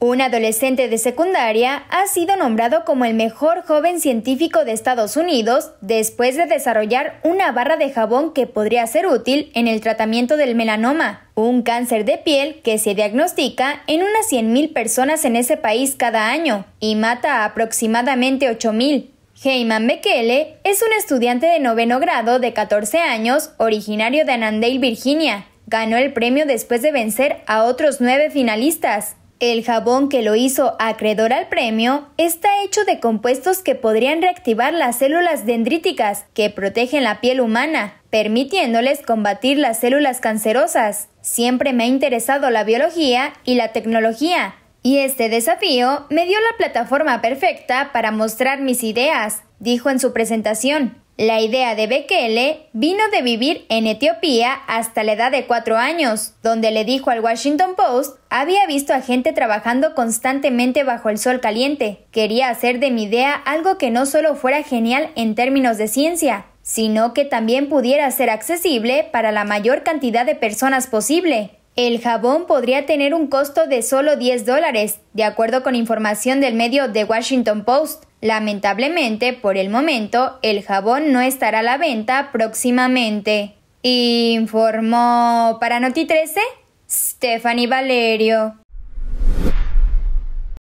Un adolescente de secundaria ha sido nombrado como el mejor joven científico de Estados Unidos después de desarrollar una barra de jabón que podría ser útil en el tratamiento del melanoma, un cáncer de piel que se diagnostica en unas 100.000 personas en ese país cada año y mata a aproximadamente 8.000. Heyman Mekele es un estudiante de noveno grado de 14 años, originario de Annandale, Virginia. Ganó el premio después de vencer a otros nueve finalistas. El jabón que lo hizo acreedor al premio está hecho de compuestos que podrían reactivar las células dendríticas que protegen la piel humana, permitiéndoles combatir las células cancerosas. Siempre me ha interesado la biología y la tecnología, y este desafío me dio la plataforma perfecta para mostrar mis ideas, dijo en su presentación. La idea de Bekele vino de vivir en Etiopía hasta la edad de cuatro años, donde le dijo al Washington Post había visto a gente trabajando constantemente bajo el sol caliente. Quería hacer de mi idea algo que no solo fuera genial en términos de ciencia, sino que también pudiera ser accesible para la mayor cantidad de personas posible. El jabón podría tener un costo de solo 10 dólares, de acuerdo con información del medio The Washington Post. Lamentablemente, por el momento, el jabón no estará a la venta próximamente. Informó para Noti 13 Stephanie Valerio.